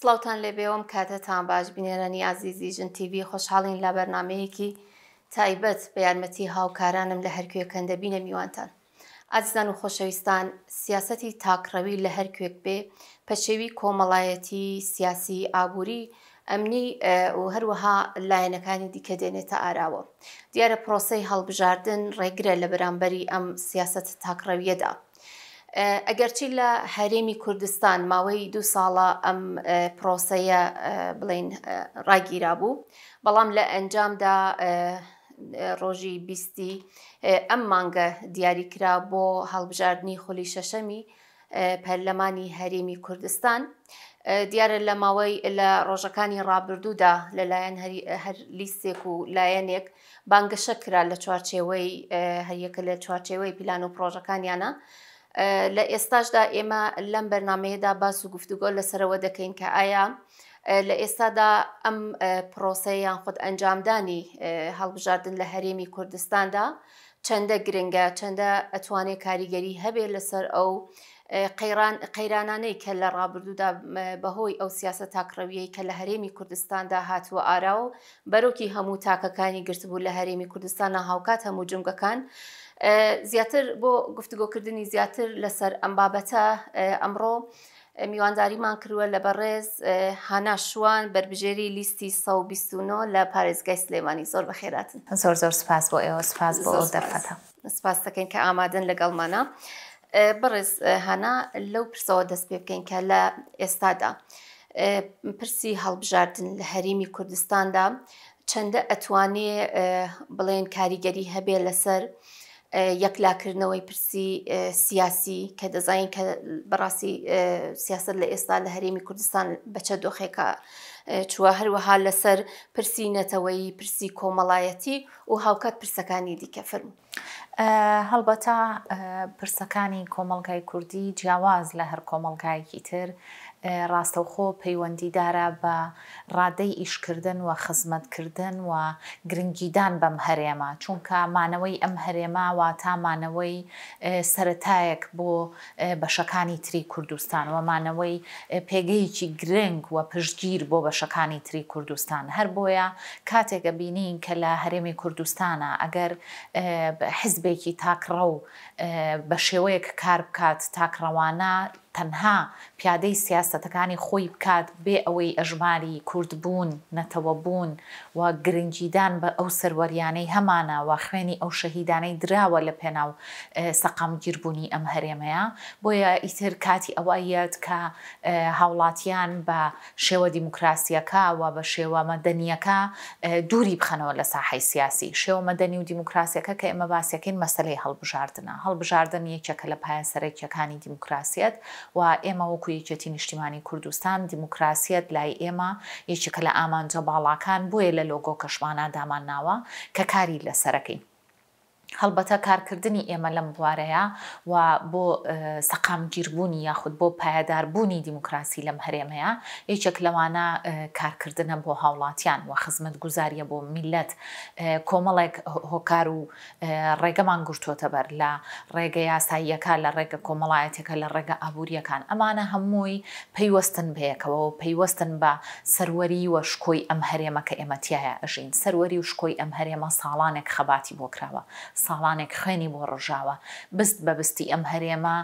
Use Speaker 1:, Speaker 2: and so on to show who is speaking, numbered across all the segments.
Speaker 1: سلااوان لێ بێوەم کاتەتان باش بینێرەنی ئازیزی ژن تیV خۆشحاڵین لە بەرنمەیەکی تایبەت بە یارمەتی هاوکارانم لە هەرکوێکەندە بینە میوانتان. ئازیزان و خۆشەویستان سیاسەتی تاکڕەوی لە هەرکوێک بێ پەچێوی کۆمەڵایەتی سیاسی ئابووری ئەمنی و هەروەها لایەنەکانی دیکە دێنێتە ئاراوە. دیارە پرۆسی هەڵبژاردن ڕێگرە لە بەرامبەری ئەم سیاست تاکڕەویەدا. ئەگەرچی لە هەرێمی کوردستان ماوەی دو ساڵە ئەم پرۆسەیە بڵین ڕاگیرا بوو بەڵام لە ئەنجامدا ڕۆژی بیستی ئەم مانگە دیاریکرا بۆ هەڵبژاردننی خولی شەشەمی پەرلەمانی هەرێمی کوردستان دیارە لە ماوەی لە ڕۆژەکانی ڕابردوودا لەلایەن هەر لیستێک و لایەنێک بانگەشە کرا لە چوارچێوەی هەریەکە لە چوارچێوەی پیلان و پرۆژەکانیانە لە ئێستاشدا ئێمە لەم بەرنمەیەدا باس و گفتوگۆ لەسەرەوە دەکەین کە ئایا لە ئێستادا ئەم پرۆسەیان خودت ئەنجامدانی هەڵبژاردن لە هەرێمی کوردستاندا چەندە گرنگە چەندە ئەتوانێت کاریگەری هەبێ لەسەر ئەو قەیرانانەی کە لە ڕابردوودا بەهۆی ئەو سیاسە تاکڕەویەی کە لە هەرێمی کوردستاندا هاتووە ئارا و بەرەوکی هەموو تاکەکانی گرتبوو لە هەرێمی کوردستانە هاوکات هەموو جنگەکان زیاتر بۆ گفتگۆکردنی زیاتر لەسەر ئەم بابەتە ئەمڕۆ میوانداریمان کردووە لە بەڕێز هاناشوان بربژێری لیستی 1920 لە پارێزگای سلێمانی زۆر بە خێراتن
Speaker 2: زۆر زۆر سپاس بۆ ئێوە سپاس بۆ دەرفەتە
Speaker 1: سپاس دەکەین کە ئامادەن لەگەڵمانە بەڕێز هانا لەو پرسەوە دەست پێ بکەین کە لە ئێستادا پرسی هەڵبژاردن لە هەریمی کوردستاندا چەندە ئەتوانێ بڵێن کاریگەری هەبێ لەسەر یەکلاکردنەوەی پرسی سیاسی کە دەزین کە بەڕاستی سیاست لە ئێستا لە هەرێمی کوردستان بەچە دۆخێکە چوە هەروەها لەسەر پرسی نەتەوەی پرسی کۆمەڵایەتی و هاوکات پرسەکانی دیکە فرم. هەڵبەتا
Speaker 2: پرسەکانی کۆمەلگای کوردی جیاواز لە هەر کۆمەلگایەکی تر ڕاستەوخۆ پەیوەندیدارە بە ڕادەی ئیشکردن و خزمەتکردن و گرنگیدان بەم هەرێمە چونکە مانەوەی ئەم هەرێماوە تا مانەوەی سەتایەک بۆ بەشەکانی تری کوردستان و مانەوەی پێگەیکی گرنگ و پشتگیر بۆ بەشەکانی تری کوردستان هەر بۆیە کاتێکە بینین کە لە هەرێمی کوردستانە ئەگەر حزبێکی تاکڕە و بە شێوەیەک کار بکات تاکڕەوانە تەنها پیادەی سیاستەکانی خۆی بکات بێ ئەوەی ئەژماری کوردبوون نەتەوەبوون و گرنگیدان بە ئەو سەروەریانەی هەمانە و خوێنی ئەو شەهیدانەی دراوە لە پێناو سەقامگیربوونی ئەم هەرێمەیە بۆیە ئیتر کاتی ئەوەیەت کە هاوڵاتیان بە شێوە دیموکراسیەکە و بە شێوە مەدەنیەکە دووری بخەنەوە لە ساحی سیاسی شێوە مەدەنی و دیموکراسیەکە کە ئێمە باسیەکەین مەسلەی هەڵبژاردنە هەڵبژاردن یەکێکە لە پایەسەرێکیەکانی دیموکراسیەت و ئێمە وەکو یەکێتی نیشتیمانی کوردستان دیموکراسیەت لای ئێمە یەکێکە لە ئامانجە باڵاکان بۆیە لە لۆگۆ کەشمانە دامان ناوە کە کاری لەسەرەکەی هەڵبەتە کارکردنی ئێمە لەم بوارەیە و بۆ سەقامگیربوونی یاخود بۆ پایەداربوونی دیموکراسی لەم هەرێمەیە یەکێک لەوانە کارکردنە بۆ هاوڵاتیان و خزمەت گوزاریە بۆ میلەت کۆمەڵێک هۆکار و ڕێگەمان گشتۆتە بەر لە ڕێگە یاساییەکە لە ڕێگە کۆمەڵایەتەکە لە ڕێگە ئابوووریەکان ئەمانە هەمووی پەیوەستن بەیەکەوە و پەیوەستن بە سەروەری وە شکۆی ئەم هەرێمەکە ئێمەتیایە ئەژین سەروەری و شکۆی ئەم هەرێمە ساڵانێک خەباتی بۆ کراوە ساڵانێک خوێنی بۆ ڕژاوە بست بە بستی ئەم هەرێمە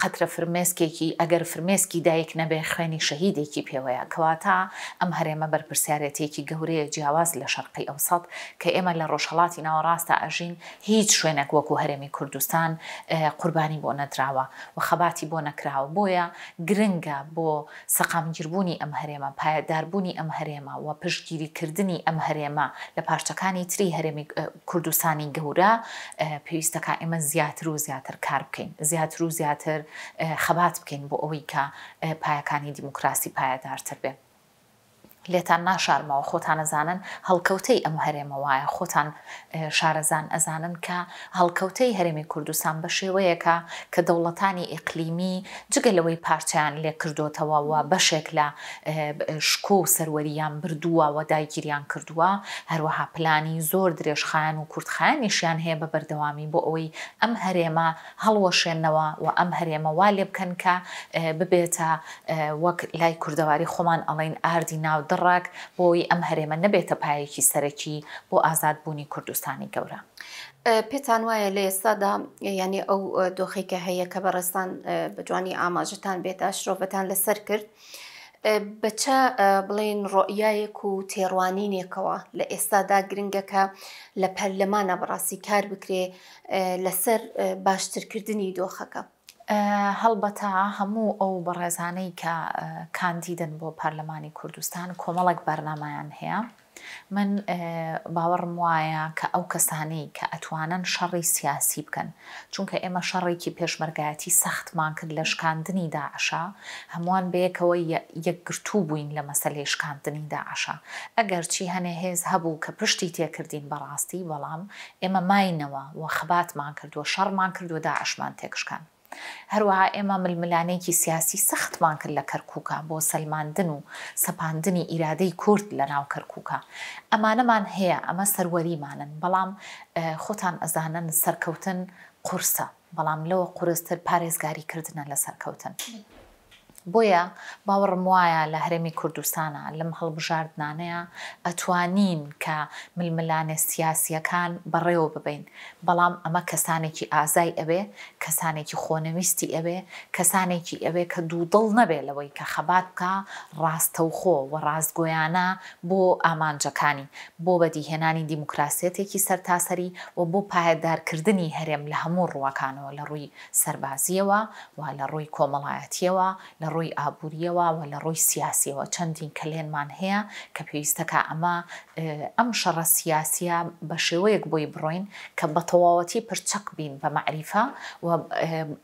Speaker 2: قەترە فرمێسکێکی ئەگەر فرمێسکی دایک نەبێ خوێنی شەهیدێکی پێوەیە کەواتە ئەم هەرێمە بەرپرسیارەتێکی گەورەیە جیاواز لە شەرقی ئەوسەد کە ئێمە لە ڕۆژهڵاتی ناوەڕاستە ئەژین هیچ شوێنێک وەکو هەرێمی کوردستان قوربانی بۆ نەدراوە و خەباتی بۆ نەکراوە بۆیە گرنگە بۆ سەقامگیربوونی ئەم هەرێمە پایەداربوونی ئەم هەرێمە و پشتگیریکردنی ئەم هەرێمە لە پارچەکانی تری هەرێمی کوردستانی گەورە پێویستەکە ئێمە زیاتر و زیاتر کار بکەین زیاتر و زیاتر خەبات بکەین بۆ ئەوەی کە پایەکانی دیموکراسی پایەدارتر بێت لێتان ناشارمەوە خۆتان ئەزانن هەڵکەوتەی ئەم هەرێمەوەیە خۆتان شارەزان ئەزانن کە هەڵکەوتەی هەرێمی کوردستان بە شێوەیەکە کە دەوڵەتانی ئیقلیمی جگە لەوەی پارچیان لێ کردوتەوە و بەشێک لە شکۆ و سەروەریان بردووە و دایگیریان کردووە هەروەها پلانی زۆر درێژخان و کورتخانیشیان هەیە بە بەردەوامی بۆ ئەوەی ئەم هەرێمە هەڵوەشێنەوە و ئەم هەرێمەوا لێ بکەن کە ببێتە وەک لای کوردەواری خۆمان ئەڵین ئاردی ناو دە دڕاک بۆی ئەم هەرێمە نەبێتە پایەکی سەرەکی بۆ ئازادبوونی کوردستانی گەورە.
Speaker 1: پێتان وایە لە ئێستادا ینی ئەو دۆخێکە هەیە کە بەڕێستان بە جوانی ئاماژتان بێت ئاشرۆڤەتان لەسەر کرد. بەچە بڵین ڕۆیایەک و تێڕوانینێکەوە لە ئێستادا گرنگەکە لە پەرلەمانە بڕاستی کار بکرێ لەسەر باشترکردنی دۆخەکە.
Speaker 2: هەڵبەتا هەموو ئەو بەڕێزانەی کە کاندیدن بۆ پەرلەمانی کوردستان کۆمەڵک بەرنمایان هەیە من باوەڕم وایە کە ئەو کەسانەی کە ئەتوانن شەڕی سیاسی بکەن چونکە ئێمە شەڕێکی پێشمەرگایەتی سەختمان کرد لە شکاندنی داعشا هەمووان بەیەکەوە یەکگرتوو بووین لە مەسلێ شکاندنی داعشا ئەگەرچی هەنێ هێز هەبوو کە پشتی تێکردین بەڕاستی بەڵام ئێمە ماینەوە وە خباتمان کردووە شەڕمان کردووە داعشمان تێکشکاند هەروەها ئێمە ململانێکی سیاسی سەختمان کرد لە کەرکووکە بۆ سەلماندن و سەپاندنی ئیرادەی کورد لە ناو کەرکووکە ئەمانەمان هەیە ئەمە سەروەریمانن بەڵام خۆتان ئەزانن سەرکەوتن قورسە بەڵام لەوە قورستتر پارێزگاریکردنە لە سەرکەوتن. بۆیە باوەڕم وایە لە هەرێمی کوردستانە لەم هەڵبژاردنانەیە ئەتوانین کە ململانە سیاسیەکان بەڕێوە ببین بەڵام ئەمە کەسانێکی ئازای ئەوێ کەسانێکی خۆنەویستی ئەوێ کەسانێکی ئەوێ کە دوودڵ نەبێ لەوەی کە خەبات بکە ڕاستەوخۆ و ڕاستگۆیانە بۆ ئامانجەکانی بۆ بەدیهێنانی دیموکراسەتێکی سەرتاسەری و بۆ پایەدارکردنی هەرێم لە هەموو ڕوەکانەوە لە ڕووی سربازیەوە و لە ڕووی کۆمەڵایەتیەوە لە ڕووی ئابوووریەوە و لە ڕووی سیاسیەوە چەندین کلێنمان هەیە کە پێویستەکە ئەمە ئەم شەڕە سیاسە بە شێوەیەک بۆی بڕۆین کە بە تەواوەتی پرچەق بین بە معریفە و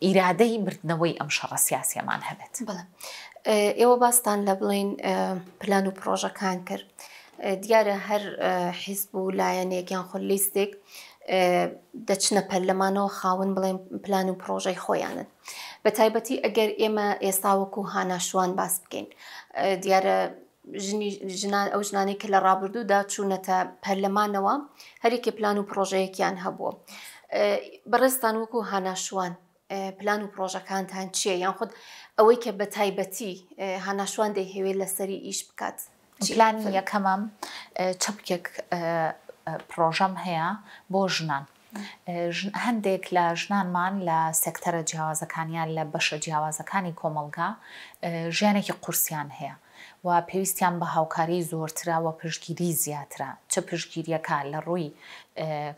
Speaker 2: ئیرادەی بردنەوەی ئەم شەڕە سیاسیەمان هەبێت
Speaker 1: ئێوە باستان لە بڵین پلان و پرۆژەکان کرد دیارە هەر حیزب و لایەنێکیان خلیستێک. دەچنە پەرلەمانەوە خاون بڵێن پلان و پرۆژەی خۆیانن. بە تایبەتی ئەگەر ئێمە ئێستا وەکو هاناشوان باس بکەین دیارە ژنان ئەو ژنانی کە لە ڕابردوودا چوونەتە پەرلەمانەوە هەرێکی پلان و پرۆژەیەکیان هەبووە. بەڕێستان وەکو هاناشوان پلان و پرۆژەکانتان چییە یان خودت ئەوەی کە بە تایبەتی هاناشوان دەیهوێت لەسەری ئیش بکات.
Speaker 2: پلانی یەکەمم چەپکێک پرۆژەم هەیە بۆ ژنان هەندێک لە ژنانمان لە سکتەرە جیاوازەکانیان لە بەشە جیاوازەکانی کۆمەلگا ژیانێکی قورسیان هەیە. و پێویستیان بە هاوکاری زۆرترا و پشتگیری زیاترا چه پشتگیریەکە لە ڕووی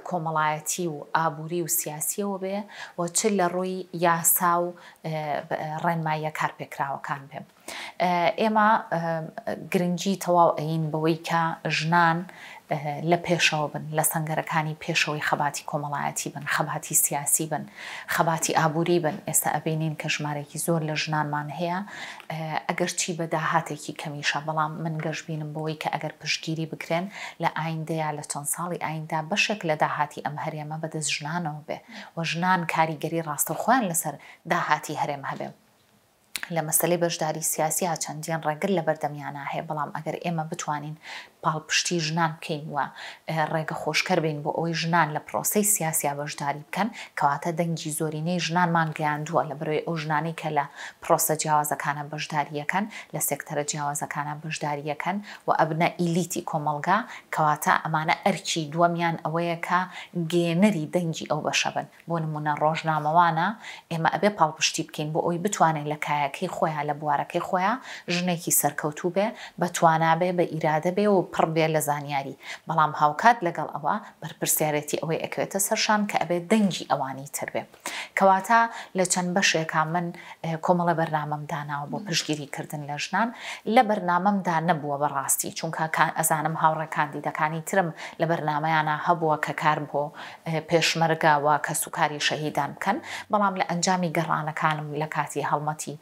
Speaker 2: کۆمەڵایەتی و ئابووری و سیاسیەوە بێ و چ لە ڕووی یاسا و ڕێنمایە کارپێکراوەکان بێ. ئێمە گرنگی تەواو ئەین بەوەی کە ژنان لە پێشەوە بن لە سنگەرەکانی پێشەوەی خەباتی کۆمەڵایەتی بن خەباتی سیاسی بن خەباتی ئابووری بن ئێستا ئەبینین کە ژمارەی زۆر لە ژنانمان هەیە ئەگەر چی بە داهاتێکی کەمیشە بەڵام من گەشتبینم بۆی کە ئەگەر پشتگیری بکرێن لە ئایندەیە لە چەند ساڵی ئایندا بەشێک لە داهاتی ئەم هەرێمە بەدەست ژنانەوە بێ و ژنان کاریگەری ڕاستەخواان لەسەر داهاتی هەرێم هەبێ لە مەسلەی بەشداری سیاسی ها چەندیان ڕێگر لە بەردەمیانە هەیە بەڵام ئەگەر ئێمە بتوانین پاڵپشتی ژنان بکەین وە ڕێگە خۆشکەر بین بۆ ئەوی ژنان لە پرۆسی سیاسیا بەشداری بکەن کەواتە دەنگی زۆرینەی ژنانمان گەیاندووە لە برۆی ئەو ژنانی کە لە پرۆسە جیاوازەکانە بەشداریەکان لە سێکتەرە جیاوازەکانە بەشداریەکەن و ئەبنە ئیلیتی کۆمەلگا کەواتە ئەمانە ئەرکی دووەمیان ئەوەیە کە گێنەری دەنگی ئەو بەشە بن بۆ نمونە ڕۆژنامەوانە ئێمە ئەبێ پاڵپشتی بکەین بۆ ئەوی بتوانین لە کایەکەی خۆیان لە بوارەکەی خۆیان ژنێکی سەرکەوتوو بێ بەتوانابێ بە ئیرادە بێ و پڕ بێ لە زانیاری بەڵام هاوکات لەگەڵ ئەوە بەرپرسیارەتی ئەوەی ئەکوێتە سەرشان کە ئەبێت دەنگی ئەوانی تربێ کەواتە لە چەند بەشێکا من کۆمەڵە بەرنامەم داناوە بۆ پشگیریکردن لە ژنان لە بەرنامەمدا نەبووە بەڕاستی چونکە ئەزانم هاوڕەکان دیدەکانی ترم لە بەرنمەیانە هەبووە کە کار بۆ پێشمەرگاوە کە سوکاری شەهیدان بکەن بەڵام لە ئەنجامی گەڕانەکانم لە کاتی هەڵمەتی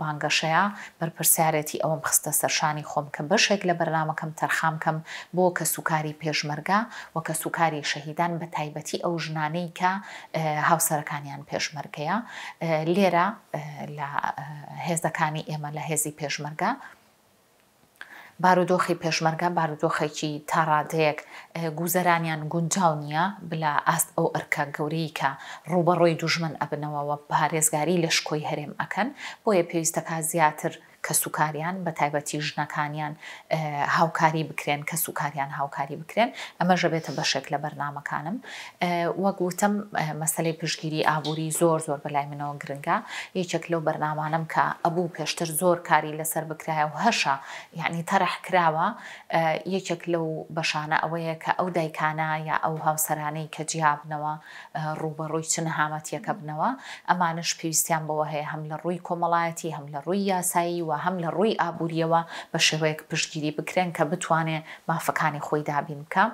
Speaker 2: بانگەشەیە بەرپرسیارەتی ئەوم خستە سەرشانی خۆم کە بەشێک لە بەرنامەکەم تەرخ ڕحام کەم بۆ کە سوکاری پێشمەرگا و کە سوکاری شەهیدان بە تایبەتی ئەو ژنانەی کە هاوسەرەکانیان پێشمەرگەیە لێرە لە هێزەکانی ئێمە لە هێزی پێشمەرگە بارودۆخی پێشمەرگە بارودۆخێکی تاڕادەیەک گوزەرانیان گونجاو نییە بلا ئاست ئەو ئەرکە گەورەیکە ڕوبەڕۆی دوژمن ئەبنەوە پارێزگاری لە شکۆی هەرێم ئەکەن بۆیە پێویستەکە زیاتر کە سوکاریان بە تایبەتی ژنەکانیان هاوکاری بکرێن کە سوکاریان هاوکاری بکرێن ئەمەژە بێتە بەشێک لە بەرنمەکانم وەگوتم مەسلەی پشگیری ئابووری زۆر زۆر بەلای منەوە گرنگە یەکێک لەو بەرنامانم کە ئەبوو پێشتر زۆر کاری لەسەر بکرایە و هەشە یعنی تەرەح کراوە یەکێک لەو بەشانە ئەوەیە کە ئەو دایکانە یا ئەو هاوسەرانەی کە جیابنەوە ڕوبەڕووی چن هامەتیەکە بنەوە ئەمانش پێویستیان بەوە هەیە هەم لە ڕووی کۆمەڵایەتی هەم لە ڕووی یاسایی و بکەوە هەم لە ڕووی ئابوووریەوە بە شێوەیەک پشتگیری بکرێن کە بتوانێت مافەکانی خۆی دابین بکە.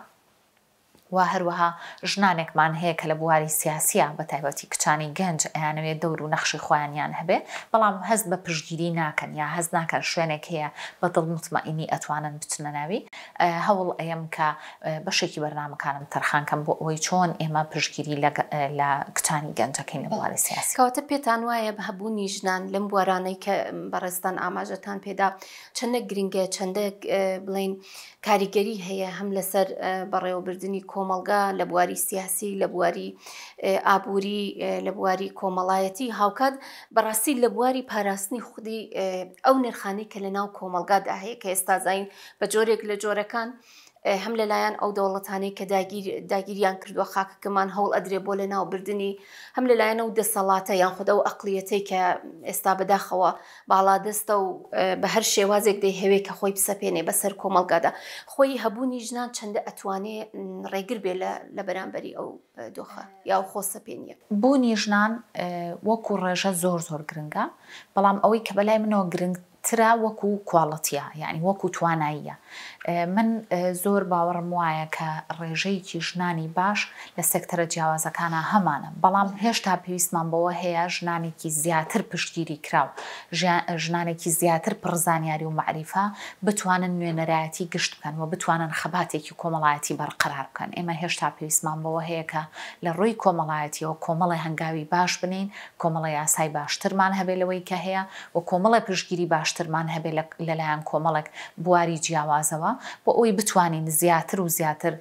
Speaker 2: و هەروەها ژنانێکمان هەیە کە لە بواری سیاسیە بە تایبەتی کچانی گەنج ئەیانەوێت دەور و نەخشی خۆیانیان هەبێ بەڵام هەست بە پشتگیری ناکەن یا هەز ناکەن شوێنێک هەیە بە دڵ متمەئینی ئەتوانن بچنە ناوی هەوڵ ئەم کە بەشێکی بەرنامەکانم تەرخانکەم بۆ ئەوەی چۆن ئێمە پشتگیری لە کچانی گەنجەکەین لە بواری
Speaker 1: سیاسی کەواتە پێتان وایە بە هەبوونی ژنان لەم بوارانەی کە بەڕێستان ئاماژەتان پێدا چەندە گرنگگە چەندە بڵین کاریگەری هەیە هەم لەسەر بەڕێوەبردننی کۆ کۆمەلگا لە بواری سیاسی لە بواری ئابووری لە بواری کۆمەڵایەتی هاوکات بەڕاستی لە بواری پاراستنی خودی ئەو نرخانی کە لە ناو کۆمەلگادا هەیە کە ئێستا زین بە جۆرێک لە جۆرەکان هەم لەلایەن ئەو دەوڵەتانی کە داگیریان کردووە خاکەکەمان هەوڵ ئەدرێ بۆ لە ناوبردننی هەم لەلایەن و دەسەڵاتە یان خودە و ئەقلیەتی کە ئێستا بەداخەوە باڵا دەستە و بە هەر شێوازێک دەی هەوێ کە خۆی بسەپێنێ بەسەر کۆمەلگادا خۆی هەبوونی ژنان چەندە ئەتوانێ ڕێگر بێ لە بەرامبەری ئەو دۆخە یا خۆسەپێنیە بوونی ژنان
Speaker 2: وەکو ڕێژە زۆر زۆر گرنگە بەڵام ئەوەی کە بەلای منەوە گرنگ ترا وەکو کواڵەتیە یعنی وەکو تواناییە من زۆر باوەڕم وایە کە ڕێژەیەکی ژنانی باش لە سەکتەرە جیاوازەکانە هەمانە بەڵام هێشتا پێویستمان بەوە هەیە ژنانێکی زیاتر پشتگیری کراو ژنانێکی زیاتر پڕزانیاری و معریفا بتوانن نوێنەرایەتی گشت بکەن و بتوانن خەباتێکی کۆمەڵایەتی بەرقرار بکەن ئێمە هێشتا پێویستمان بەوە هەیە کە لە ڕووی کۆمەڵایەتیەوە کۆمەڵی هەنگاوی باش بنین کۆمەڵی یاسای باشترمان هەبێ لەوەی کە هەیە و کۆمەڵی پشتگیری باشترمان هەبێ لەلایەن کۆمەڵک بواری جیاوازەوە بۆ ئەوی بتوانین زیاتر و زیاتر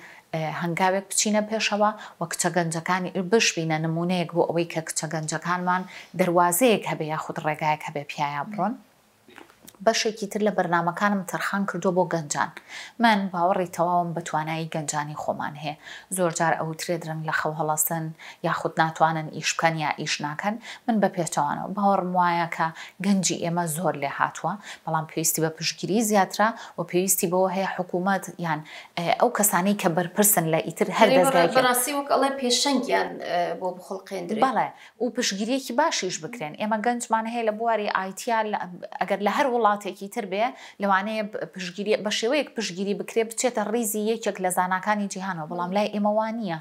Speaker 2: هەنگاوێک بچینە پێشەوە و کچەگەنجەکانی بشبینە نمونەیەک بۆ ئەوەی کە کچەگەنجەکانمان دەواازەیەک هەبێ یا خود ڕێگایەک هەبێ پیایا بڕۆن. بەشێکی تر لە بەرنمەکانم تەرخان کردو بۆ گەنجان من باوەڕی تەواوم بە توانایی گەنجانی خۆمان هەیە زۆرجار ئەو ترێدرنگ لە خەو هەڵاستن یاخود ناتوانن ئیشکەن یا ئیش ناکەن من بە پێچوانەوە باوەڕم وایە کە گەنجی ئێمە زۆر لێ هاتووە بەڵام پێویستی بە پشگیری زیاترا و پێویستی بەوە هەیە حکوومەت یان ئەو کەسانی کە بەرپرسن لە ئیتر هەر دەستگایڕاستی
Speaker 1: وەک ئەڵێ پێشەنگیان بۆ بخڵقێندر بەڵێ و پشگیریەکی
Speaker 2: باشیش بکرێن ئێمە گەنجمان هەیە لە بواری ئایتیا ئەگەر لە هەر وڵات وڵاتێکی تر بێ لەوانەیە پشگیری بە شێوەیەک پشگیری بکرێ بچێتە ڕیزی یەکێک لە زانکانی جیهانەوە بەڵام لای ئێمەوانە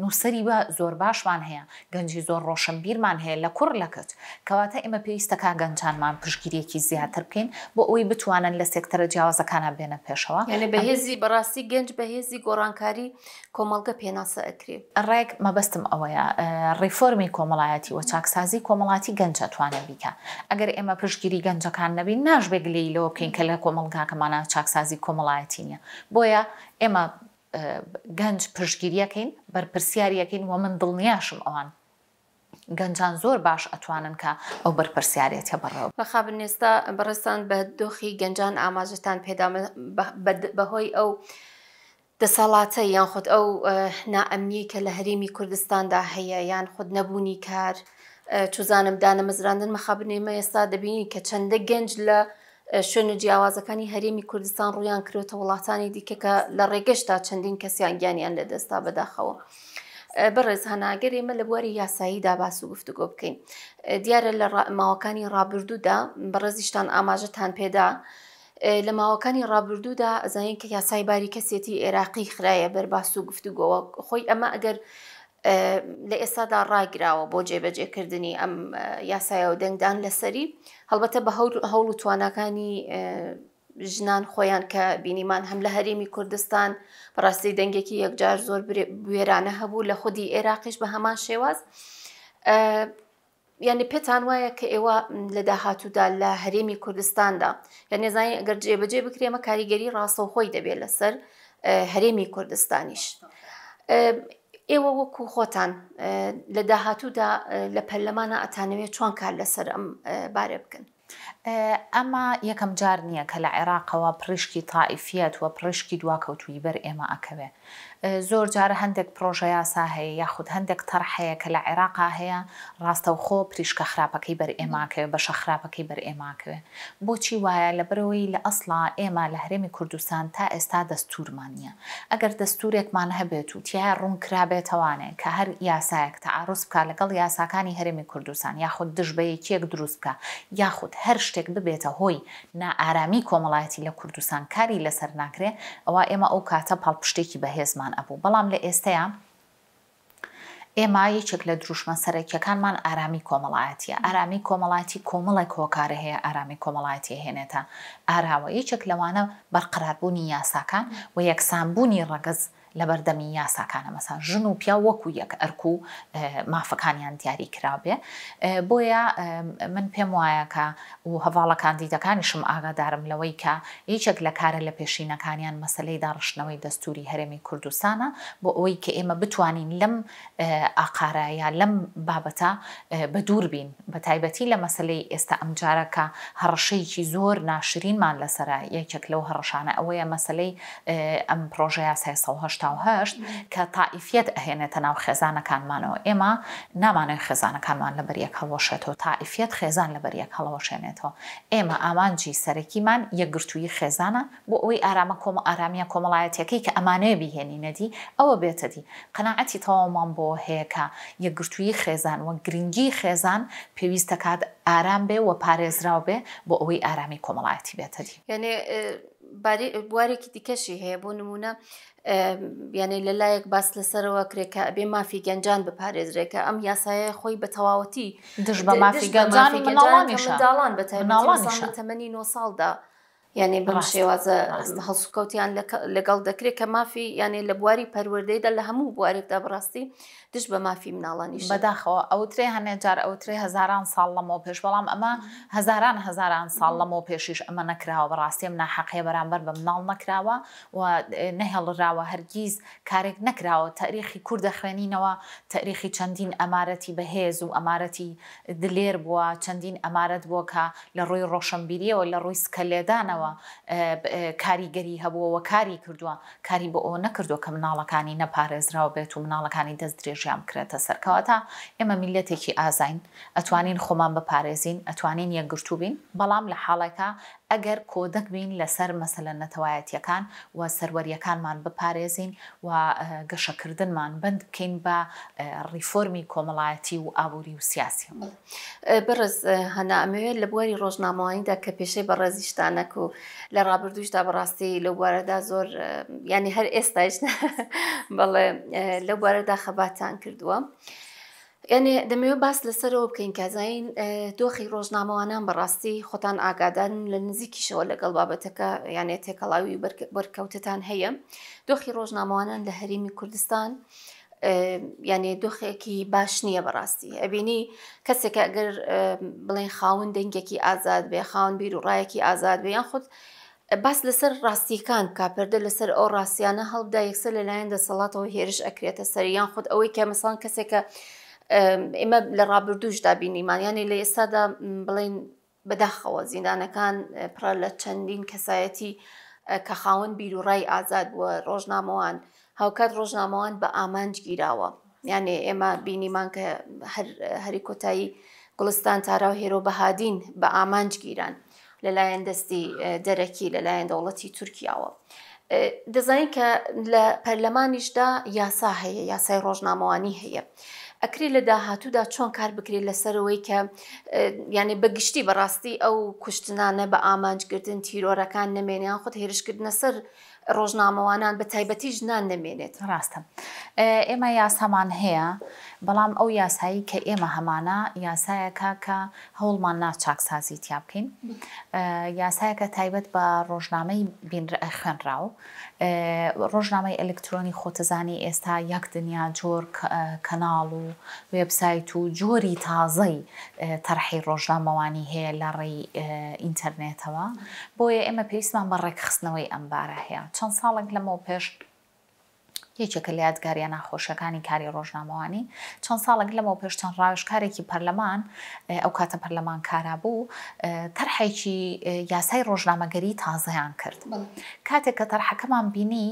Speaker 2: نووسری بە زۆر باشمان هەیە گەنجی زۆر ڕۆشنبیرمان هەیە لە کوڕ لەکەت کەواتە ئێمە پێویستەکە گەنجانمان پشگیریەکی زیاتر بکەین بۆ ئەوی بتوانن لە سێکتەرە جیاوازەکانە بێنە پێشەوە یعنی بەهێزی
Speaker 1: بەڕاستی گەنج بەهێزی گۆڕانکاری کۆمەلگە پێناسە ئەکرێ
Speaker 2: ڕێک مەبەستم ئەوەیە ڕیفۆرمی کۆمەڵایەتی وە چاکسازی کۆمەڵاتی گەنجەتوانە بیکە ئەگەر ئێمە پشگیری گەنجەکان نەبین ناژبێک لەیلەوە بکەین کە لە کۆمەڵگاکەمانە چاکسازی کۆمەڵایەتی نیە بۆیە ئێمە گەنج پشگیریەکەین بەرپرسیارەکەین و من دڵنیاشم ئەوان گەنجان زۆر باش ئەتوانن کە ئەو بەرپرسیارێتە بەڕەوە
Speaker 1: بەخابن ئێستا بەڕستان بە دۆخی گەنجان ئاماژتان پێدا بەهۆی ئەو دەسەڵاتە یان خودت ئەو نائەمنی کە لە هەرمی کوردستاندا هەیە یان خودت نەبوونی کار. چوزانم دانەمەزراندن مەخابنێمە ئێستا دەبینی کە چەندە گەنج لە شوێنە جیاوازەکانی هەرێمی کوردستان ڕویان کرێتە وڵاتانی دیکەکە لە ڕێگەشتا چەندین کەسیان گیانیان لە دەستا بەداخەوە. بەڕێز هەناگەر ئێمە لە بواری یاساییدا باس و گفتوگۆ بکەین. دیارە لە ماوەکانی ڕابردوودا بەڕێزیشتان ئاماژەتان پێدا. لە ماوەکانی ڕابردوودا ئەزانین کە یاسای باریکەسێتی عێراقی خراە بەرباس و گفتوگۆوە خۆی ئەمە ئەگەر لە ئێستادا ڕاگراوە بۆ جێبەجێکردنی ئەم یاسایە و دەنگدان لەسەری هەڵبەتە بە هەوڵ و توانەکانی ژنان خۆیان کە بینیمان هەم لە هەرێمی کوردستان بەڕاستی دەنگێکی یەکجار زۆر وێرانە هەبوو لە خودی عێراقیش بە هەمان شێواز یعنی پێتان وایە کە ئێوە لە داهاتوودا لە هەرێمی کوردستاندا یان نێزانانی ئەگەر جێبەجێ بکرێمە کاریگەری ڕاستەوخۆی دەبێت لەسەر هەرێمی کوردستانیش. ئێوە وەکو خۆتان لە داهاتوودا لە پەرلەمانە ئەتانەوێت چۆن کار لەسەر ئەم بارێ بکەن. ئەمە یەکەم
Speaker 2: جار نییە کە لە عێراقەوە پرشکی تائیفەت وە پرشکی دواکەوتوی بەر ئێمە ئەکەوێ زۆر جارە هەندێک پرۆژە یاسا هەیە یاخود هەندێک تەر هەیە کە لە عێراقا هەیە ڕاستەوخۆ پریشکە خراپەکەی بەر ئێماکەوێ بەشە خراپەکەی بەر ئێماکەوێ بۆچی وایە لە برەوەی لە ئەسڵا ئێمە لە هەرێمی کوردستان تا ئێستا دەستورمانە ئەگەر دەستورێکمان هەبێت و تیای ڕوونکرابێتەوانێ کە هەر یاسایەک تەعاڕوس بکە لەگەڵ یاساکانی هەرێمی کوردستان یاخود دژبەیەکیەک دروست بکە یاخود هەر شتێک ببێتە هۆی نائارامی کۆمەڵایەتی لە کوردستان کاری لەسەر ناکرێ ئەوە ئێمە ئەو کاتە پاڵپشتێکی بەهێزمان ئەبوو بەڵام لە ئێستەیە ئێمە یەکێک لە دروشمە سەرەکیەکانمان ئارامی کۆمەڵایەتە ئارامی کۆمەڵاتی کۆمەڵی کۆکارە هەیە ئارامی کۆمەڵاتی هێنێتە ئاراوە یەکێک لەوانە بەرقراربوونی یاساکان و یەکسانبوونی ڕگەز لە بەردەمی یاساکانە مەسان ژن و پیا وەکو یەک ئەرکو و مافەکانیان دیاری کرابێ بۆیە من پێم وایە کە و هەواڵەکان دیدەکانیشم ئاگادارم لەوەی کە هیچێک لە کارە لە پێشینەکانیان مەسلەی داڕشتنەوەی دەستوری هەرێمی کوردستانە بۆ ئەوەی کە ئێمە بتوانین لەم ئاقارایە لەم بابەتە بە دوور بین بە تایبەتی لە مەسلەی ئێستا ئەمجارەکە هەڕشەیەکی زۆر ناشرینمان لەسرە یەکێک لەو هەڕشانە ئەوەیە مەسلەی ئەم پرۆژەیە 1970 1970 کە تائیفەت ئەهێنێتە ناو خێزانەکانمانەوە ئێمە نامانەوە خێزانەکانمان لە بەریەک هەڵۆشێتەوە تائیفەت خێزان لە بەریەک هەڵەوەشێنێتەوە ئێمە ئامانجی سەرەکیمان یەکگرتووی خێزانە بۆ ئەوی ئارامە کۆمە ئارامیە کۆمەڵایەتەکەی کە ئەمانەیە بیهێنینەدی ئەوە بێتەدی قەنەعەتی تەوامان بۆ هەیەکە یەکگرتووی خێزان وە گرنگی خێزان پێویستەکات ئارام بێ و پارێزراو بێ بۆ ئەوەی ئارامی کۆمەڵایەتی
Speaker 1: بێتەدی یعنی بوارێکی دیکەشی هەیە بۆ نمونە یعنی لەلایەک باس لەسەرەوە کرێکە ئەبێ مافی گەنجان بپارێزرێکە ئەم یاسایە خۆی بە تەواوەتی دژ بە مافی گەنجانداڵان بەتەمەنی 9 ساڵدا. یعنی بەم شێوازە هەڵسوکەوتیان لەگەڵ دەکرێت کە مافی یعنی لە بواری پەروەردەیدا لە هەموو بوارێکدا بڕاستی دش بە مافی مناڵانی بەداخەوە ئەوترێ هەنێ
Speaker 2: جار ئەوترێ هزاران ساڵ لەمەوە پێش بەڵام ئەمە هزاران هزاران ساڵ لەمەوە پێشیش ئەمە نەکراوە بەڕاستیم ناحقێ بەرامبەر بە مناڵ نەکراوە و نەهێڵراوە هەرگیز کارێک نەکراوە تاریخی کوور دەخوێنینەوە تاریخی چەندین ئەمارەتی بەهێز و ئەمارەتی دلێر بووە چەندین ئەمارەت بووە کە لە ڕووی ڕۆشنبیریەوە لە ڕووی سکەلێدانەوە کاریگەری هەبووەوە کاری کردووە کاری بۆ ئەوە نەکردو کە مناڵەکانی نەپارێزراوە بێت و مناڵەکانی دەست درێژ ژیان بکرێتە سەرکەواتە ئێمە میلەتێکی ئازین ئەتوانین خۆمان بپارێزین ئەتوانین یەکگرتوبین بەڵام لە حاڵێکە ئەگەر کۆدەک بین لەسەر مەسەلە نەتەوایەتیەکان و سەروەریەکانمان بپارێزین و گەشەکردنمان بند بکەین بە ریفۆرمی کۆمەڵایەتی و ئابووری و سیاسی
Speaker 1: برز هەنا ئەمەوێت لە بواری ڕۆژنامەوانیدا کە پێشەی بە ڕێزیشتانەک و لە ڕابردوشدا بەڕاستی لەوبارەدا زۆر ینی هەر ئێستاش بەڵێ لەوبارەدا خەباتان کردووە. یعنی دەمەوێت باس لەسەرەوە بکەین کازین دۆخی ڕۆژنامەوانان بەڕاستی خۆتان ئاگادان لە نزیکیشەوە لەگەڵ بابەتەکە یانێت تێکەڵاوی بەرکەوتتان هەیە دۆخی ڕۆژنامەوانان لە هەریمی کوردستان. یعنی دۆخێکی باش نییە بەڕاستی ئەبینی کەسێکە ئەگەر بڵێن خاون دەنگێکی ئازاد بێ خاون بیر و ڕایەکی ئازاد بێ یان خودت باس لەسەر ڕاستیکان کاپەردە لەسەر ئەو ڕاستیانە هەڵدا یەکسەر لەلایەن دەسەڵاتەوە هێرش ئەکرێتە سەریان خودت ئەوەی کە مەسان کەسێکە ئێمە لە ڕابردوشدا بینیمانیانی لە ئێستادا بڵین بەداخەوە زیندانەکان پرە لە چەندین کەسایەتی کە خاون بیرروڕای ئازاد بووە ڕۆژنامەوان هاوکات ڕۆژنامەوان بە ئامانج گیراوە یانێ ئێمە بینیمان کە هەری کۆتایی گوڵستان تارا و هێرۆ بەهادین بە ئامانج گیران لەلایەن دەستی دەرەکی لەلایەن دەوڵەتی تورکیاوە. دەزانی کە لە پەرلەمانیشدا یاسا هەیە یاسای ڕۆژنامەوانی هەیە. ئەکرێ لە داهاتوودا چۆن کار بکرێت لەسەرەوەی کە یعنی بەگشتی بەڕاستی ئەو کوشتنانە بە ئامانجگردن تیرۆرەکان نەمێنیان خودت هێرشکردنە سەر ڕۆژنامەوانان بە تایبەتی ژنان نەمێنێت ڕاستە
Speaker 2: ئێمە یاسەمان هەیە بەڵام ئەو یاسایی کە ئێمە هەمانە یاسایەکە کە هەوڵمان ناچاکسازی تیا بکەین یاسایەکە تایبەت بە ڕۆژنامەی خوێنراو ڕۆژنامەی ئەلکترۆنی خۆتەزانی ئێستا یەک دنیا جۆر کەناڵ و وبسایت و جۆری تازەی تەرحی ڕۆژنامەوانی هەیە لە ڕێی ئینتەرنێتەوە بۆیە ئێمە پێویستمان بە ڕێکخستنەوەی ئەمبارە هەیە چەند ساڵێک لەمەوە پێش یەکێکە لە یادگاریە ناخۆشەکانی کاری ڕۆژنامەوانی چەند ساڵک لەمەوە پێش چەند ڕاوشکارێکی پەرلەمان ئەو کاتە پەرلەمان کارا بوو تەرحێکی یاسای ڕۆژنامەگەری تازەیان کرد کاتێک کە تەرحەکەمان بینی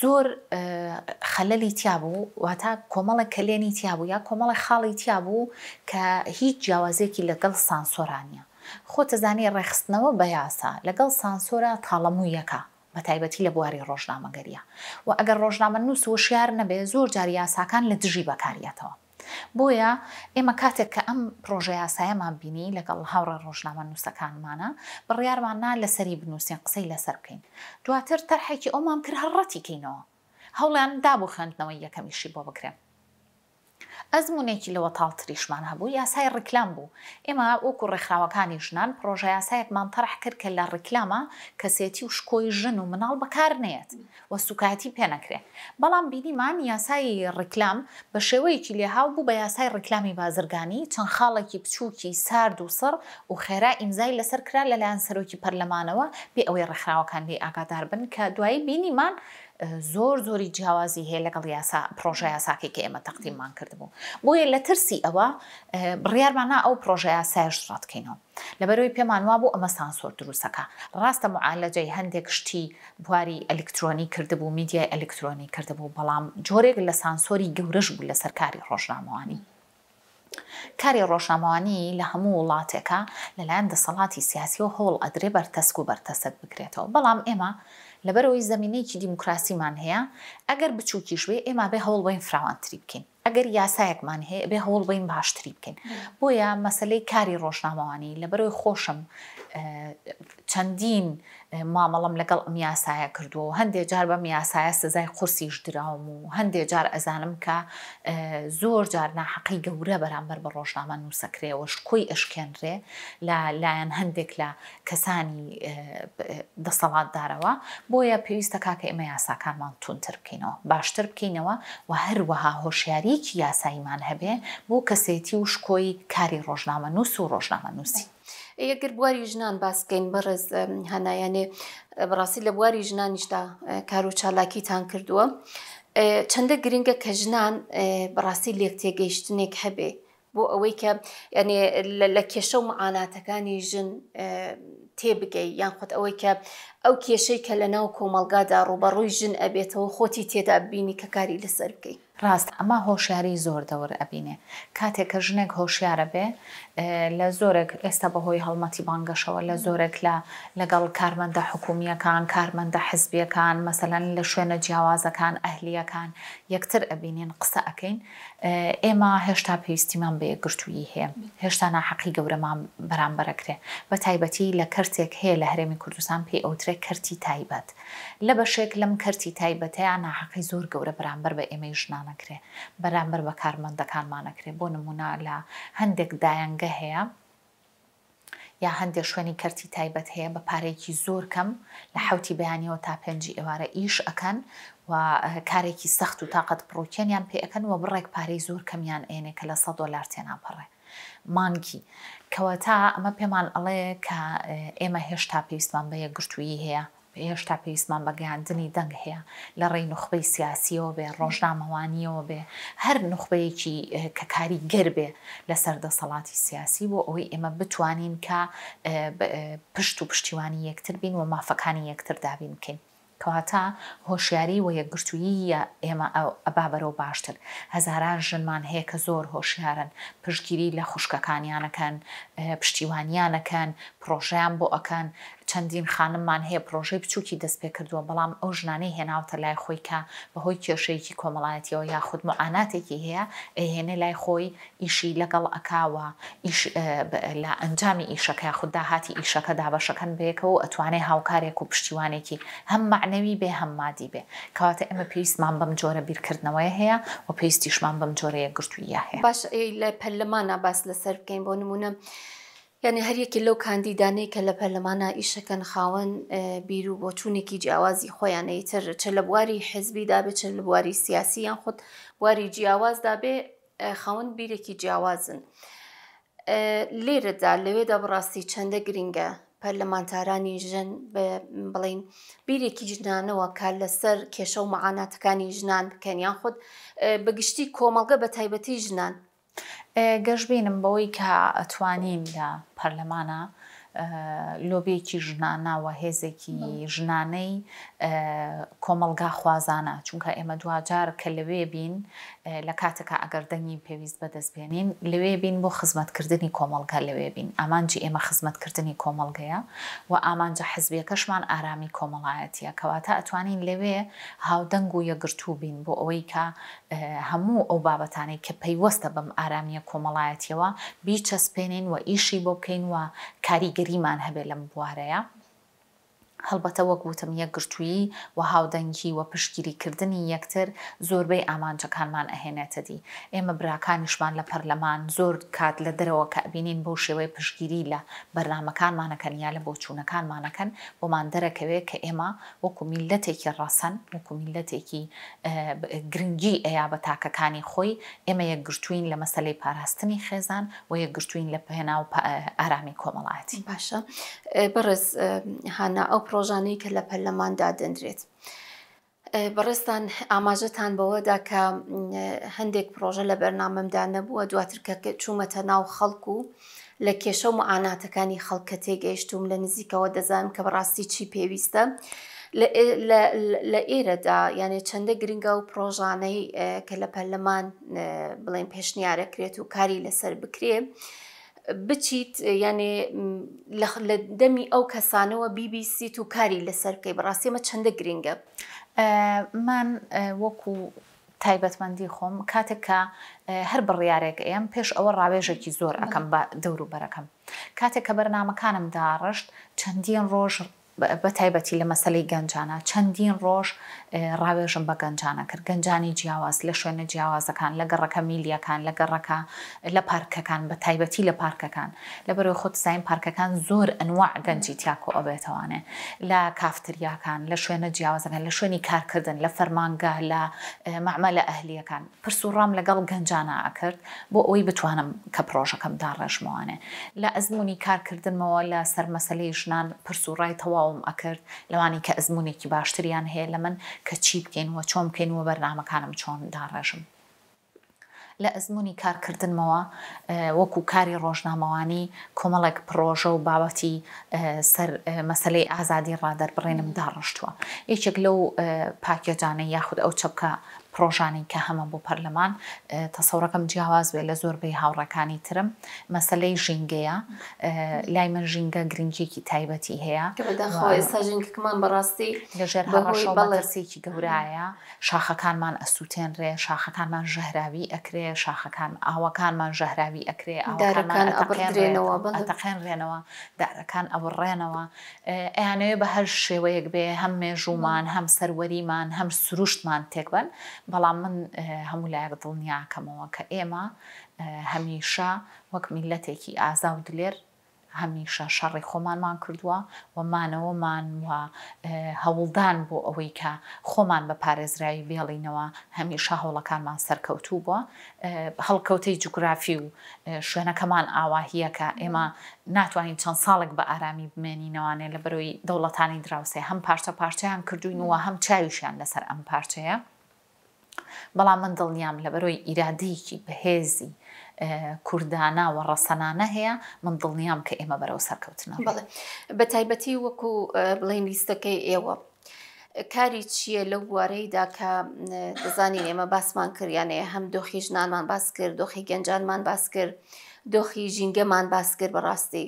Speaker 2: زۆر خەلەلی تیابوو واتە کۆمەڵە کلێنی تیابوو یا کۆمەڵی خاڵی تیابوو کە هیچ جیاوازێکی لەگەڵ سانسۆرانە خۆ تەزانی ڕێخستنەوە بە یاسا لەگەڵ سانسۆرە تاڵەموویەکە بە تایبەتی لە بواری ڕۆژنامەگەریە و ئەگەر ڕۆژنامە نووس و شیار نەبێ زۆر جاریاساکان لە دژی بەکاریەتەوە. بۆیە ئێمە کاتێک کە ئەم پرۆژە یاسایەمان بینی لەگەڵ هاوڕە ڕۆژنامە نووسەکانمانە بڕیارماننا لەسەری بنووسین قسەی لەسەر بکەین دواتر تەرحێکی ئەومان کرد هەڕەتی کەینەوە هەوڵیان دا بۆ خوێندنەوەی یەکەمیشی بۆ بکرێن ئەزمونێکی لەوە تاڵتریشمان هەبوو یاسای ڕکلام بوو ئێمە وەکو ڕێکخراوەکانی ژنان پرۆژە یاسایەکمان تەرح کرد کە لە ڕکلامە کەسێتی و شکۆی ژن و مناڵ بەکار نێت وە سوکاتی پێنەکرێت بەڵام بینیمان یاسای ڕکلام بە شێوەیەکی لێهاو بوو بە یاسای ڕکلامی بازرگانی چەند خاڵێکی بچووکی سارد و سەر و خێرا ئیمزای لەسەر کرا لەلایەن سەرۆکی پەرلەمانەوە پێ ئەوەی ڕێکخراوەکان لێ ئاگادار بن کە دوایی بینیمان زۆر زۆری جیاوازی هەیە لەگەڵ یاسا پرۆژە یاساکی کە ئێمە تەقدیممان کردبوو بۆیە لە ترسی ئەوە بڕیارمانە ئەو پرۆژە یاسایش ڕاتکەینەوە لەبەرەوەی پێمان وا بوو ئەمە سانسۆر دروستەکە ڕاستە معالەجەی هەندێک شتی بواری ئەلکترۆنی کردبوو میدیای ئەلکترۆنی کردبوو بەڵام جۆرێک لە سانسۆری گەورەش بوو لە سەرکاری ڕۆژنامەوانی کاری ڕۆژنامەوانی لە هەموو وڵاتێکە لەلایەن دەسەڵاتی سیاسیەوە هۆڵ ئەدرێ بەرتەسک و بەرتەسەک بکرێتەوە بەڵام ئێمە لەبەرەوەی زمینەیەکی دیموکراسیمان هەیە ئەگەر بچووکیشوێ ئێمە بێ هەوڵ بەین فراوانتری بکەین ئەگەر یاسایەکمان هەیە بێ هەوڵ بین باشتری بکەین بۆیە مەسلەی کاری ڕۆژنامەوانی لە بەرەوەی خۆشم چەندین مامەڵم لەگەڵ ئەم یاسایە کردووە و هەندێک جار بەم یاسایە سزای قورسیش دراوم و هەندێک جار ئەزانم کە زۆر جار ناحقی گەورە بەرامبەر بە ڕۆژنامە نووسەکرێەوەش کۆی ئەشکێنرێ لە لایەن هەندێک لە کەسانی دەسەڵاتدارەوە بۆیە پێویستە کاکە ئێمە یاساکانمان تونتر بکەینەوە باشتر بکەینەوە و هەروەها هۆشیاری ئامادەیەکی یاساییمان هەبێ بۆ کەسێتی و شکۆی کاری ڕۆژنامە نووس و ڕۆژنامە نووسی.
Speaker 1: یەگر بواری ژنان باسکەین بەڕز هەنایانێ بڕاستی لە بواری ژنانیشدا کار و چالاکیتان کردووە. چەندە گرنگە کە ژنان بڕاستی لێک تێگەیشتنێک هەبێ بۆ ئەوەی کە ینێ لە کێشە و معاناتەکانی ژن تێبگەی یان خۆت ئەوەی کە ئەو کێشەی کە لە ناو کۆمەلگادا ڕوبەڕووی ژن ئەبێتەوە خۆتی تێدا بینی کە کاری لەسەر بکەیت.
Speaker 2: ڕاست ئەمە هۆشیاری زۆر دەور ئەبینێ کاتێک کە ژنێک هۆشیارە بێ لە زۆرێک ئێستا بەهۆی هەڵمەتی بانگەشەوە لە زۆرێک لە لەگەڵ کارمەندە حکومیەکان کارمەندە حزبیەکان مەسەلەن لە شوێنە جیاوازەکان ئەهلیەکان یەکتر ئەبینین قسە ئەەکەین ئێمە هێشتا پێویستیمان بە یەکگرتووی هەیە هێشتا ناحقی گەورەمان بەرامبەرەکرێ بە تایبەتی لە کەرتێک هەیە لە هەرێمی کوردستان پێی ئەوترێ کەرتی تایبەت لە بەشێک لەم کەرتی تایبەتەیە ناحقی زۆر گەورە بەرامبەر بە ئێمەی ژنانەکرێ بەرامبەر بە کارمەندەکانمانەکرێ بۆ نمونە لە هەندێک دایانگە ڕێگە هەیە یا هەندێک شوێنی کەرتی تایبەت هەیە بە پارێکی زۆر کەم لە حوتی بەیانیەوە تا پێنجی ئێوارە ئیش ئەەکەن و کارێکی سەخت و تااقت بڕۆکێنیان پێەکەن و بڕێک پارەی زۆر کەمیان ئێنێ کە لە 100 دلار تێناپەڕێ مانکی کەوە تا ئەمە پێمان ئەڵێ کە ئێمە هێشتا پێویستمان بە یە گرتووی هەیە هێشتا پێویستمان بەگەاندنی دەنگ هەیە لە ڕێی نخبەی سیاسیەوە بێ ڕۆژنامەوانیەوە بێ هەر نخبەیەکی کە کاری گەر بێ لە سەردەسەڵاتی سیاسی بۆ ئەوەی ئێمە بتوانین کە پشت و پشتیوانی یەکتر بین و مافەکانی یەکتر دابین بکەین. کەواتە هۆشیاری و یەکگرتوویە ئێمە ئەبابەرەوە باشتر هەزاران ژنمان هەیە کە زۆر هۆشیارن پشتگیری لە خوشکەکانیانەکەن پشتیوانیانەکەن پرۆژیان بۆ ئەکەن چەندین خانممان هەیە پرۆژەی بچووکی دەست پێ کردووە بەڵام ئەو ژنانەی هێناوتە لای خۆی کە بەهۆی کێشەیەکی کۆمەڵایەتیەوە یاخود معاناتێکی هەیە ئەهێنێ لای خۆی ئیشی لەگەڵ ئەکاوە لە ئەنجامی ئیشەکە خوددا هاتی ئیشەکە دابەشەکەن بێکە و ئەتوانێ هاوکارێک و پشتیوانێکی هەم معنەوی بێ هەممادی بێ کەواتە ئەمە پێویستمان بەم جۆرە بیرکردنەوەی هەیە و پێویستیشمان بەم جۆرەیە گرتوویە هەیە
Speaker 1: باش لە پەلەمانە باس لەسەر بکەین بۆ نمونە. یعنی هەریەکی لەو کاندیدانەی کە لە پەرلەمانە ئیشەکەن خاوەن بیر و بۆچوونێکی جیاوازی خۆیانەی تر چە لە بواری حزبی دابێت چە لە بواری سیاسی یان خودت بواری جیاواز دابێ خاوەن بیرێکی جیاوازن. لێرەدا لەوێدا بڕاستی چەندە گرنگە پەرلەمانتارانی ژن بڵین بیرێکی ژنانەوە کار لەسەر کێشە و مەعاناتەکانی ژنان بکەنیان خودت بەگشتی کۆمەڵگە بە تایبەتی ژنان
Speaker 2: گەشببینم بەوەی کە ئەتوانین لە پەرلەمانە لۆبێکی ژناناوە هێزێکی ژنانەی کۆمەلگا خوازانە چونکە ئێمە دوجار کە لەوێ بین لە کاتەکە ئەگەر دەنگین پێویست بەدەستبێنین لەوێ بین بۆ خزمەتکردنی کۆمەڵگە لەوێ بین ئامانجی ئێمە خزمەتکردنی کۆمەڵگەیە و ئامانجە حزبیەکەشمان ئارامی کۆمەڵایەتە کەواتە ئەتوانین لەوێ هاودەنگ و یەگرتوو بین بۆ ئەوەی کە هەموو ئەو بابەتانی کە پەیوەستە بەم ئارامیە کۆمەڵایەتەوە بیچەسپێنین و ئیشی بۆ بکەین و کاریگەریمان هەبێ لەم بوارەیە هەڵبەتە وەک وتم یەک گرتووی و هاودەنگی و پشتگیریکردنی یەکتر زۆربەی ئامانجەکانمان ئەهێنێتەدی ئێمە براکانیشمان لە پەرلەمان زۆر کات لە دەرەوە کەبینین بۆ شێوەی پشتگیری لە بەرنمەکانمانەکەن یا لە بۆچوونەکانمانەکەن بۆمان دەرەکەوێت کە ئێمە وەکو میلەتێکی ڕەسەن وەکو میلەتێکی گرنگی ئەیا بە تاکەکانی خۆی ئێمە یەک گرتوین لە مەسلەی پاراستنی خێزان و یەک گرتوین لە پێنا و ئارامی کۆمەڵاتی
Speaker 1: باشە بەڕز هانا ئەو پرۆ ڕۆژانەی کە لە پەرلەماندا دەدرێت. بەڕێستان ئاماژەتان بەوەدا کە هەندێک پرۆژە لە بەرنامەمدا نەبووە دواترکە چوومەتە ناو خەڵکو و لە کێشە و ئاناتەکانی خەڵکە تێگەیشتوم لە نزیکەوە دەزانم کە بەڕاستی چی پێویستە. لە ئێرەدا یانێ چەندە گرنگە و پرۆژانەی کە لە پەرلەمان بڵێن پێشنیارەکرێت و کاری لەسەر بکرێ. بچیت یعنی لە دەمی ئەو کەسانەوە بیبیسییت و کاری لەسەرکەی بڕاستیمە چەندە گرنگە من
Speaker 2: وەکو تایبەتمەندی خۆم کاتێککە هەر بڕیارێک ئەم پێش ئەوە ڕاوێژێکی زۆر ئەەکەم بە دەور و بەرەکەم کاتێک کە بەرنمەکانم داڕشت چەندین ڕۆژ بە تایبەتی لە مەسلەی گەنجانە چەندین ڕۆژ ڕاوێژم بە گەنجانە کرد گەنجانی جیاواز لە شوێنە جیاوازەکان لە گەڕەکە میلیەکان لە گەڕەکە لە پارکەکان بە تایبەتی لە پارکەکان لەبەرەوەی خۆت ساین پارکەکان زۆر ئەنواع گەنجی تیاکۆ ئەبێتوانێ لە کافتریاکان لە شوێنە جیاوازەکان لە شوێنی کارکردن لە فەرمانگە لە معمە لە ئەهلیەکان پرسوڕام لەگەڵ گەنجانە ئەکرد بۆ ئەوی بتوانم کە پرۆژەکەم داڕێژمەوانێ لە ئەزمموی کارکردنمەوە لە سەر مەسلەی ژنان پرسوڕای تەواوم ئەکرد لەوانی کە ئەزمونێکی باشتریان هەیە لە من کە چی بکەینەوە چۆن بکەینەوە بەرنامەکانم چۆن داڕێژم. لە ئەزمموی کارکردنمەوە وەکو کاری ڕۆژنامەوانی کۆمەڵێک پرۆژە و بابەتی مەسلەی ئازادی ڕادەر بڕێنم داڕشتووە. یەکێک لەو پاکێجانە یاخود ئەو چەپکە پرۆژانی کە هەمە بۆ پەرلەمان تەسەورەکەم جیاواز بێ لە زۆربەی هاوڕەکانی ترم مەسلەی ژینگەیە لای من ژینگە گرنگێکی تایبەتی هەیە
Speaker 1: ژینگمان بەڕاستی لەژێر بەڵەرسێکی گەورایە
Speaker 2: شاخەکانمان ئەسووتێنرێ شاخەکانمان ژەهراوی ئەکرێ شاخەکان ئاوەکانمان ژەهراوی ئەکرێ ئاوەکانمان ئەڕێنەوە بەتەقێنرێنەوە دارەکان ئەوڕێنەوە ئەیانەوێ بە هەر شێوەیەک بێ هەم مێژومان هەم سەروەریمان هەم سروشتمان تێکبن بەڵام من هەموو لایەک دڵنیاکەمەوە کە ئێمە هەمیشە وەک میلەتێکی ئازا و دلێر هەمیشە شەڕی خۆمانمان کردووە ومانەوەمان وە هەوڵدان بۆ ئەوەی کە خۆمان بە پارێزراوی بێڵینەوە هەمیشە هەوڵەکانمان سەرکەوتوو بووە هەڵکەوتەی جوگرافی و شوێنەکەمان ئاواهیە کە ئێمە ناتوانین چەند ساڵێک بە ئارامی بمێنینەوانێ لە بەرەوەی دەوڵەتانی دراوسێ هەم پارچە پارچەیان کردوینەوە هەم چاویشیان لەسەر ئەم پارچەیە. بەڵام من دڵنیام لە بەرۆی ئیرادەیەکی بەهێزی کوردانە و ڕەسەنانە هەیە من دڵنیام کە ئێمە بەرەو سەرکەوتنە بڵێ
Speaker 1: بە تایبەتی وەکو بڵین لیستەکەی ئێوە. کاری چییە لەو گوارەیدا کە دەزانین ئێمە باسمان کردیانەیە هەم دۆخی ژنانمان باس کرد دۆخی گەنجانمان باس کرد دۆخی ژینگەمان باس کرد بەڕاستی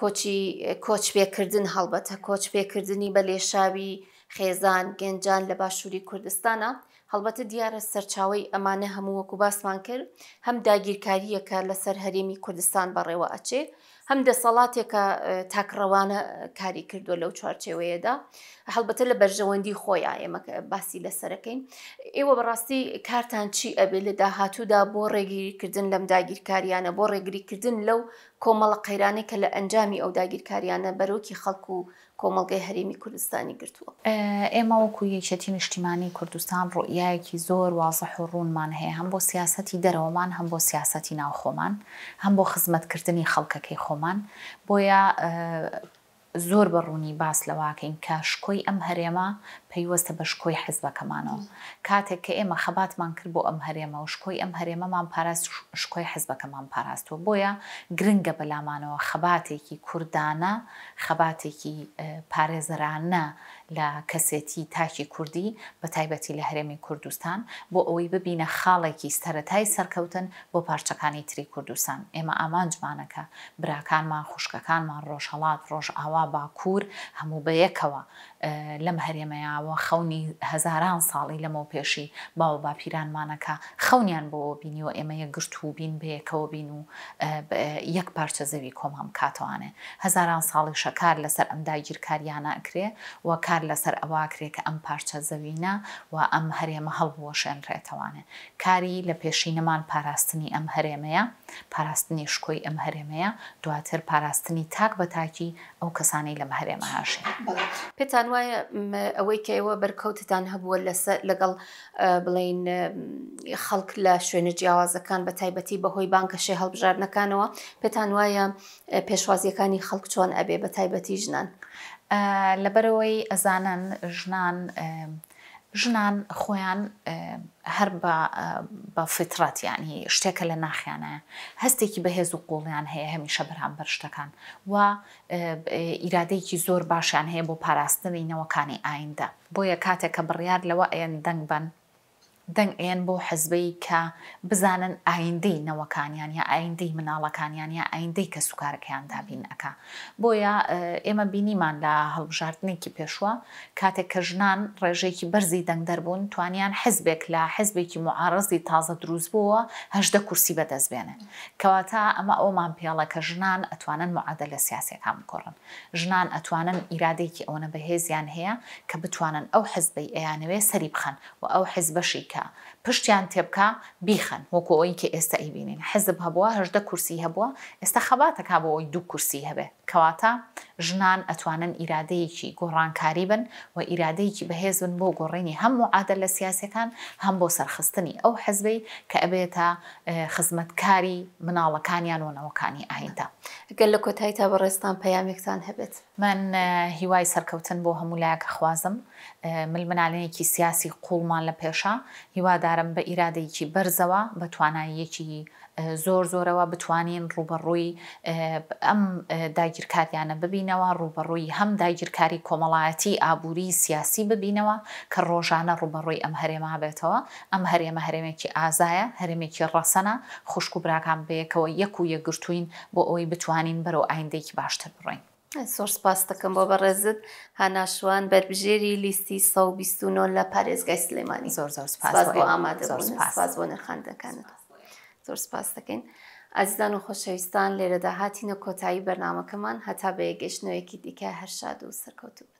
Speaker 1: کۆچی کۆچ پێکردن هەڵبەتە کۆچ پێکردنی بە لێشاوی خێزان گەنجان لە باشووری کوردستانە هەڵبەتە دیارە سەرچاوی ئەمانە هەموو وەکو باسمان کرد هەم داگیرکاریەکە لەسەر هەرێمی کوردستان بەڕێوە ئەچێ هەم دەسەڵاتێکە تاکڕەوانە کاری کردووە لەو چارچێوەیەدا هەڵبەتە لە بەرژەوەندی خۆیان ئێمە باسی لەسەرەکەین ئێوە بەڕاستی کارتان چی ئەبێ لە داهاتوودا بۆ ڕێگیریکردن لەم داگیرکاریانە بۆ ڕێگریکردن لەو کۆمەڵە قەیرانێکە لە ئەنجامی ئەو داگیرکاریانە بەرەوکی خەڵکو و کۆمەڵگەی هەرمی کوردستانی گرتووە
Speaker 2: ئێمە وەکو یەکێتی نیشتیمانی کوردستان ڕۆیایەکی زۆر وازەح و ڕوونمان هەیە هەم بۆ سیاستی دەرەوەمان هەم بۆ سیاستی ناوخۆمان هەم بۆ خزمەتکردنی خەڵکەکەی خۆمان بۆیە زۆر بەڕوونی باس لەواکەین کە شکۆی ئەم هەرێمە پێیوەستە بە شکۆی حزبەکەمانەوە کاتێک کە ئێمە خەباتمان کرد بۆ ئەم هەرێمە و شکۆی ئەم هەرێمەمان پاراست شکۆی حزبەکەمان پاراستوە بۆیە گرنگە بەلامانەوە خەباتێکی کوردانە خەباتێکی پارێزرانە لە کەسێتی تاکی کوردی بە تایبەتی لە هەرێمی کوردستان بۆ ئەوەی ببینە خاڵێکی سەتای سەرکەوتن بۆ پارچەکانی تری کوردستان ئێمە ئامانجمانەکە براکانمان خوشکەکانمان ڕۆژهڵات ڕۆژ ئاوا باکوور هەموو بەیەکەوە لەم هەرێمەیە ماوە خەونی هەزاران ساڵی لەمەو پێشی باوە باپیرانمانەکە خەونیان بۆ بینیەوە ئێمە یە گرت و بین بەیەکەوە بین و یەک پارچە زەوی کۆمام کاتوانێ هەزاران ساڵی شەکار لەسەر ئەم داگیرکاریانە ئەکرێ و کار لەسەر ئەواکرێ کە ئەم پارچە زەوینا و ئەم هەرێمە هەڵبووە شێنرێتەوانێ کاری لە پێشینەمان پاراستنی ئەم هەرێمەیە پاراستنی شکۆی ئەم هەرێمەیە دواتر پاراستنی تاک بە تاکی ئەو کەسانەی لە هەرێمە هاشێ
Speaker 1: پێتان وایە ئەوەی کە ئێوە بەرکەوتتان هەبووە لەگەڵ بڵین خەڵک لە شوێنە جیاوازەکان بە تایبەتی بەهۆی بانکەشێ هەڵبژاردنەکانەوە پێتان وایە پێشوازیەکانی خەڵک چۆن ئەبێ بە تایبەتی ژنان لەبەرەوەی ئەزانن ژنان ژنان خۆیان
Speaker 2: هەر بە فترات یانی شتێکە لە ناخیانە هەستێکی بەهێز و قوڵیان هەیە هەمیشە بەرهام بەرشتەکان و ئیرادەیەکی زۆر باشیان هەیە بۆ پاراستنی نەوەکانی ئایندە بۆیە کاتێک کە بڕیار لەوە ئەیان دەنگ بن دەنگ ئێن بۆ حزبەی کە بزانن ئایندەی نەوەکانیان یا ئایندەی مناڵەکانیان یا ئایندەی کە سوکارەکەیان دابین ئەکا بۆیە ئێمە بینیمان لە هەڵبژاردنێکی پێشوە کاتێک کە ژنان ڕێژێکی بەرزی دەنگ دەربوون توانیان حزبێک لە حزبێکی معارزی تازە دروست بووە هەشدە کورسی بەدەستبێنن کەواتە ئەمە ئەومان پێڵە کە ژنان ئەتوانن معادە لە سیاسەکان بکۆڕن ژنان ئەتوانن ئیرادێکی ئەوەنە بەهێزیان هەیە کە بتوانن ئەو حزبەی ئەیانەوێ سەری بخەن و ئەو حزبەشی کە 자 پشتیان تێبکە بیخەن وەکو ئەوی کە ئێستا ئیبینین حەزب هەبووە هەردە کورسی هەبووە ئێستا خەباتەکە بۆ ئەوی دوو کورسی هەبێ کەواتە ژنان ئەتوانن ئیرادەیەکی گۆڕانکاری بن و ئیرادەیەکی بەهێزن بۆ گۆڕینی هەموو عادە لە سیاسەکان هەم بۆ سەرخستنی ئەو حەزبەی کە ئەبێتە خزمەتکاری مناڵەکانیان وەنەوەکانی ئایندا
Speaker 1: گەل لە کۆتایی تا بەڕێستان پەیامێکتان هەبێت من
Speaker 2: هیوای سەرکەوتن بۆ هەمولایەکە خوازم ملمنالەیەکی سیاسی قوڵمان لە پێشە هیوادا هیوادارم بە ئیرادەیەکی بەرزەوە بە تواناییەکی زۆر زۆرەوە بتوانین ڕوبەڕووی ئەم داگیرکاریانە ببینەوە ڕوبەڕووی هەم داگیرکاری کۆمەڵایەتی ئابووری سیاسی ببینەوە کە ڕۆژانە ڕوبەڕووی ئەم هەرێما بێتەوە ئەم هەرێمە هەرێمێکی ئازایە هەرێمێکی ڕەسەنە خوشک و براکان بەیەکەوە یەک و یەگرتوین بۆ ئەوی بتوانین بەرەو ئایندێکی باشتر بڕین.
Speaker 1: سۆر سپاس دەکەم بۆ بەڕێزت هاناشوان بربژێری لیستی 1920 لە پارێزگای سلێمانی زۆر زۆر سپاس بۆ ئامادە سپاس بۆ نرخاندەکانت زۆر سپاس دەکەین. ئازیزان و خۆشەویستان لێرەدا هاتیینە کۆتایی بەرنمەکەمان هەتا بە یەگەشتنەوەیەکی دیکە هەرشاد و سەرکەوتوب.